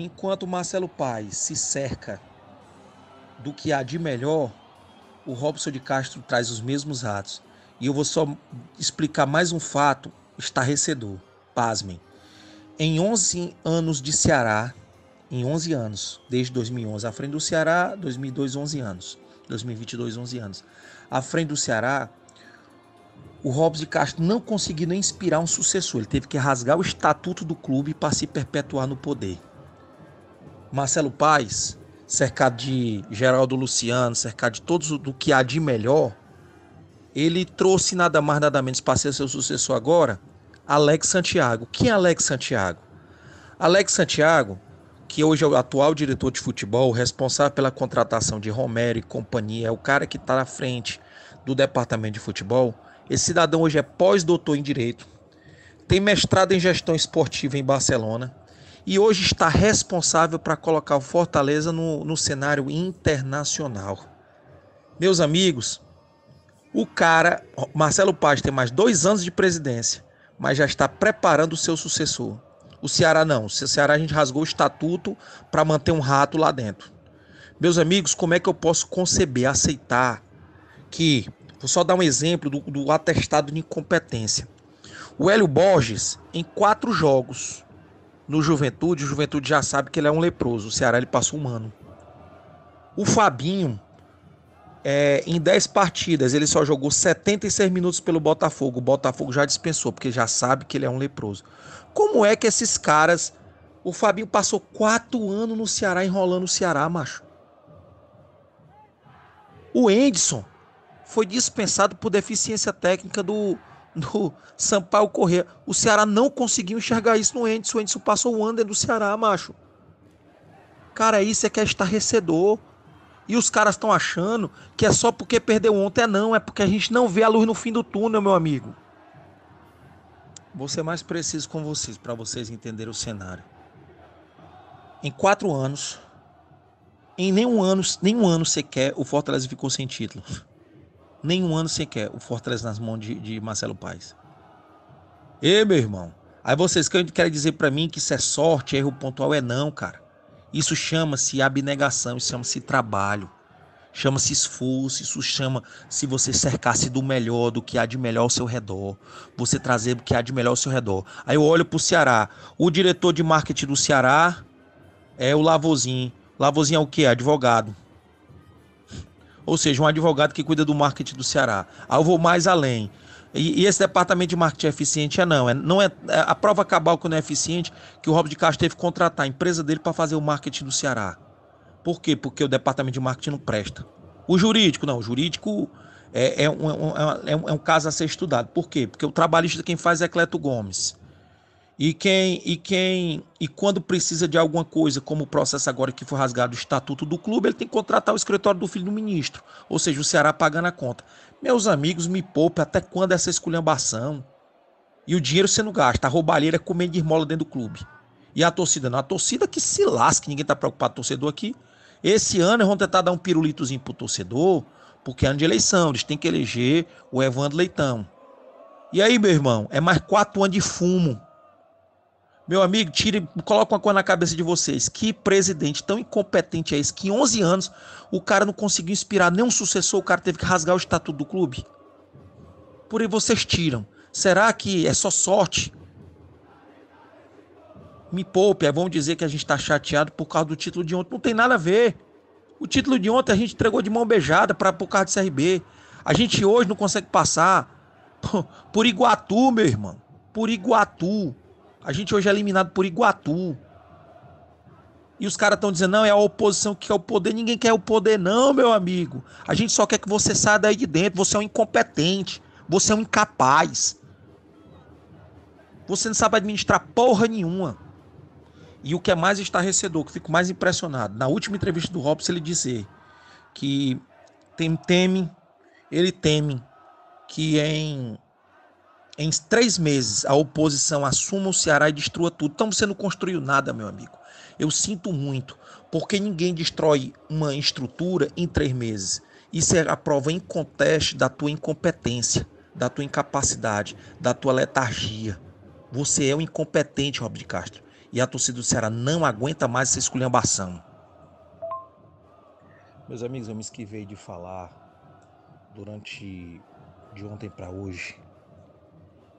Enquanto Marcelo Paes se cerca do que há de melhor, o Robson de Castro traz os mesmos atos. E eu vou só explicar mais um fato estarrecedor. Pasmem. Em 11 anos de Ceará, em 11 anos, desde 2011, à frente do Ceará, 2002, 11 anos, 2022, 11 anos, à frente do Ceará, o Robson de Castro não conseguiu nem inspirar um sucessor. Ele teve que rasgar o estatuto do clube para se perpetuar no poder. Marcelo Paes, cercado de Geraldo Luciano, cercado de todos do que há de melhor, ele trouxe nada mais nada menos para ser seu sucessor agora, Alex Santiago. Quem é Alex Santiago? Alex Santiago, que hoje é o atual diretor de futebol, responsável pela contratação de Romero e companhia, é o cara que está na frente do departamento de futebol. Esse cidadão hoje é pós-doutor em direito, tem mestrado em gestão esportiva em Barcelona e hoje está responsável para colocar o Fortaleza no, no cenário internacional. Meus amigos, o cara, Marcelo Paz, tem mais dois anos de presidência, mas já está preparando o seu sucessor. O Ceará não. O Ceará a gente rasgou o estatuto para manter um rato lá dentro. Meus amigos, como é que eu posso conceber, aceitar que. Vou só dar um exemplo do, do atestado de incompetência. O Hélio Borges, em quatro jogos, no Juventude, o Juventude já sabe que ele é um leproso. O Ceará ele passou um ano. O Fabinho, é, em 10 partidas, ele só jogou 76 minutos pelo Botafogo. O Botafogo já dispensou, porque já sabe que ele é um leproso. Como é que esses caras. O Fabinho passou 4 anos no Ceará enrolando o Ceará, macho. O Endson foi dispensado por deficiência técnica do, no Sampaio Correr. O Ceará não conseguiu enxergar isso no Enderson. O Enderson passou o under do Ceará, macho. Cara, isso é que é estarrecedor. E os caras estão achando que é só porque perdeu ontem. É não, é porque a gente não vê a luz no fim do túnel, meu amigo. Vou ser mais preciso com vocês, para vocês entenderem o cenário. Em quatro anos, em nenhum ano, nenhum ano sequer, o Fortaleza ficou sem título. Nem um ano sequer o Fortaleza nas mãos de, de Marcelo Paes. Ei, meu irmão. Aí vocês querem dizer para mim que isso é sorte, erro pontual? É não, cara. Isso chama-se abnegação, isso chama-se trabalho, chama-se esforço, isso chama se você cercar-se do melhor, do que há de melhor ao seu redor, você trazer o que há de melhor ao seu redor. Aí eu olho pro Ceará, o diretor de marketing do Ceará é o Lavozinho. Lavozinho é o quê? Advogado ou seja, um advogado que cuida do marketing do Ceará. Aí ah, eu vou mais além. E, e, esse departamento de marketing é eficiente é não. É, não é, é a prova cabal que não é eficiente que o Robo de Castro teve que contratar a empresa dele para fazer o marketing do Ceará. Por quê? Porque o departamento de marketing não presta. O jurídico, não. O jurídico é, é, um, é, um, é um, é um caso a ser estudado. Por quê? Porque o trabalhista quem faz é Cleto Gomes. E quem e quem e quando precisa de alguma coisa, como o processo agora que foi rasgado o estatuto do clube, ele tem que contratar o escritório do filho do ministro, ou seja, o Ceará pagando a conta. Meus amigos, me poupe até quando essa esculhambação? E o dinheiro sendo gasto, a roubalheira é comendo de esmola dentro do clube. E a torcida não, a torcida que se lasque, ninguém tá preocupado com o torcedor aqui. Esse ano vão tentar dar um pirulitozinho pro torcedor, porque é ano de eleição, eles têm que eleger o Evandro Leitão. E aí, meu irmão, é mais quatro anos de fumo meu amigo, tire, coloca uma coisa na cabeça de vocês. Que presidente tão incompetente é esse? Que em 11 anos o cara não conseguiu inspirar nenhum sucessor, o cara teve que rasgar o estatuto do clube. Por aí vocês tiram. Será que é só sorte? Me poupe, aí é vão dizer que a gente está chateado por causa do título de ontem. Não tem nada a ver. O título de ontem a gente entregou de mão beijada para por causa do CRB. A gente hoje não consegue passar por Iguatu, meu irmão. Por Iguatu. A gente hoje é eliminado por Iguatu. E os caras estão dizendo, não, é a oposição que quer o poder. Ninguém quer o poder, não, meu amigo. A gente só quer que você saia daí de dentro. Você é um incompetente. Você é um incapaz. Você não sabe administrar porra nenhuma. E o que é mais estarrecedor, que fico mais impressionado, na última entrevista do Robson, ele dizer que tem, teme, ele teme que em em três meses a oposição assuma o Ceará e destrua tudo. Então você não construiu nada, meu amigo. Eu sinto muito, porque ninguém destrói uma estrutura em três meses. Isso é a prova inconteste da tua incompetência, da tua incapacidade, da tua letargia. Você é um incompetente, Rob de Castro. E a torcida do Ceará não aguenta mais essa esculhambação. Meus amigos, eu me esquivei de falar durante de ontem para hoje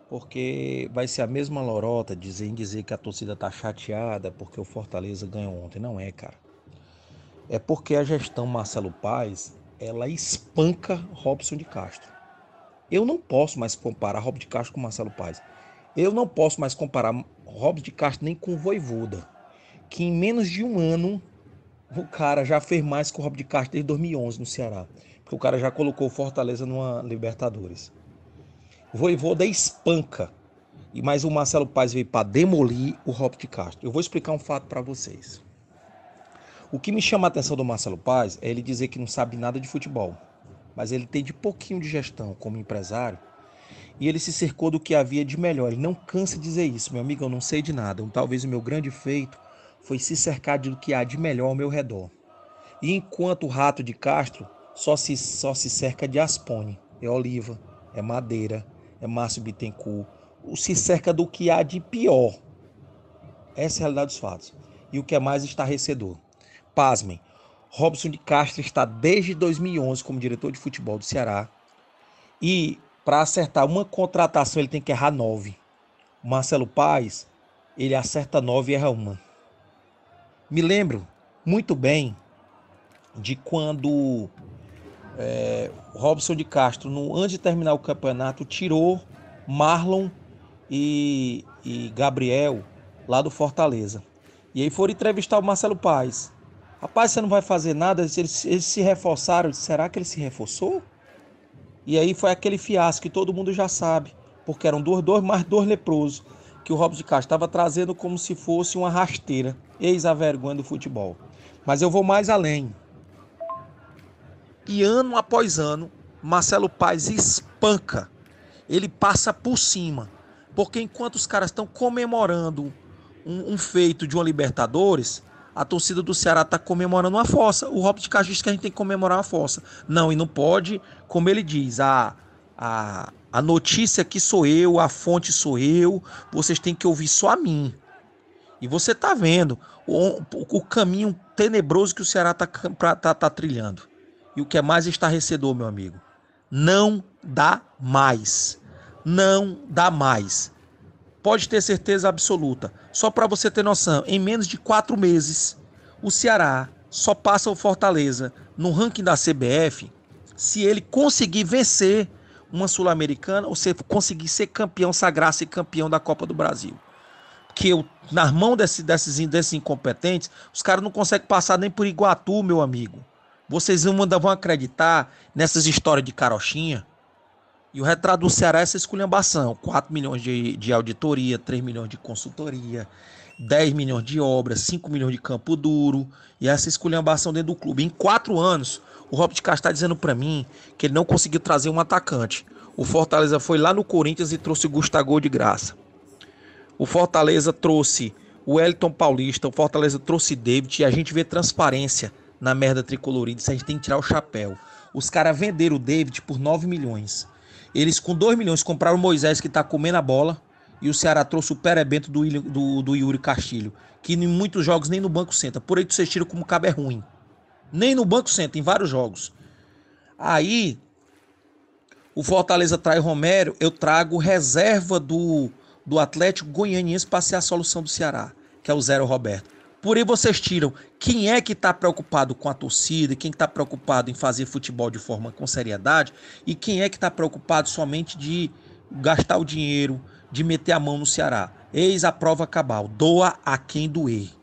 porque vai ser a mesma lorota dizer, dizer que a torcida está chateada porque o Fortaleza ganhou ontem. Não é, cara. É porque a gestão Marcelo Paz, ela espanca Robson de Castro. Eu não posso mais comparar Robson de Castro com Marcelo Paz. Eu não posso mais comparar Robson de Castro nem com Voivoda, que em menos de um ano o cara já fez mais que o Robson de Castro desde 2011 no Ceará, porque o cara já colocou o Fortaleza numa Libertadores. O Voivoda é espanca. E mais o Marcelo Paes veio para demolir o Robert de Castro. Eu vou explicar um fato para vocês. O que me chama a atenção do Marcelo Paes é ele dizer que não sabe nada de futebol, mas ele tem de pouquinho de gestão como empresário e ele se cercou do que havia de melhor. Ele não cansa de dizer isso, meu amigo, eu não sei de nada. Talvez o meu grande feito foi se cercar do que há de melhor ao meu redor. E enquanto o rato de Castro só se, só se cerca de aspone, é oliva, é madeira, é Márcio Bittencourt, se cerca do que há de pior. Essa é a realidade dos fatos. E o que é mais estarrecedor. Pasmem, Robson de Castro está desde 2011 como diretor de futebol do Ceará. E para acertar uma contratação, ele tem que errar nove. Marcelo Paes, ele acerta nove e erra uma. Me lembro muito bem de quando é, Robson de Castro, no, antes de terminar o campeonato, tirou Marlon e, e Gabriel lá do Fortaleza. E aí foram entrevistar o Marcelo Paz. Rapaz, você não vai fazer nada? Eles, eles se reforçaram. Será que ele se reforçou? E aí foi aquele fiasco que todo mundo já sabe, porque eram dois, dois mais dois leprosos que o Robson de Castro estava trazendo como se fosse uma rasteira. Eis a vergonha do futebol. Mas eu vou mais além. E ano após ano, Marcelo Paes espanca, ele passa por cima. Porque enquanto os caras estão comemorando um, um, feito de uma Libertadores, a torcida do Ceará está comemorando uma força. O Robert Castro diz que a gente tem que comemorar uma força. Não, e não pode, como ele diz, a, a, a notícia que sou eu, a fonte sou eu, vocês têm que ouvir só a mim. E você está vendo o, o, caminho tenebroso que o Ceará está tá, tá trilhando. E o que é mais estarrecedor, meu amigo? Não dá mais. Não dá mais. Pode ter certeza absoluta. Só para você ter noção, em menos de quatro meses, o Ceará só passa o Fortaleza no ranking da CBF se ele conseguir vencer uma Sul-Americana ou se conseguir ser campeão, sagrado e campeão da Copa do Brasil. Porque eu, nas mãos desse, desses, desses incompetentes, os caras não conseguem passar nem por Iguatu, meu amigo. Vocês ainda vão acreditar nessas histórias de carochinha? E o retrato do Ceará é essa esculhambação: 4 milhões de, de auditoria, 3 milhões de consultoria, 10 milhões de obras, 5 milhões de campo duro, e essa esculhambação dentro do clube. Em quatro anos, o Robert Castro está dizendo para mim que ele não conseguiu trazer um atacante. O Fortaleza foi lá no Corinthians e trouxe o Gustavo de graça. O Fortaleza trouxe o Elton Paulista, o Fortaleza trouxe David, e a gente vê transparência na merda tricolorida, isso a gente tem que tirar o chapéu. Os caras venderam o David por 9 milhões. Eles com 2 milhões compraram o Moisés que está comendo a bola e o Ceará trouxe o perebento do, do, do Yuri Castilho, que em muitos jogos nem no banco senta. Por aí vocês tiram como cabo é ruim. Nem no banco senta, em vários jogos. Aí o Fortaleza trai Romero, eu trago reserva do, do Atlético Goianiense para ser a solução do Ceará, que é o Zero Roberto. Por aí vocês tiram quem é que está preocupado com a torcida, quem está preocupado em fazer futebol de forma com seriedade e quem é que está preocupado somente de gastar o dinheiro, de meter a mão no Ceará. Eis a prova cabal: doa a quem doer.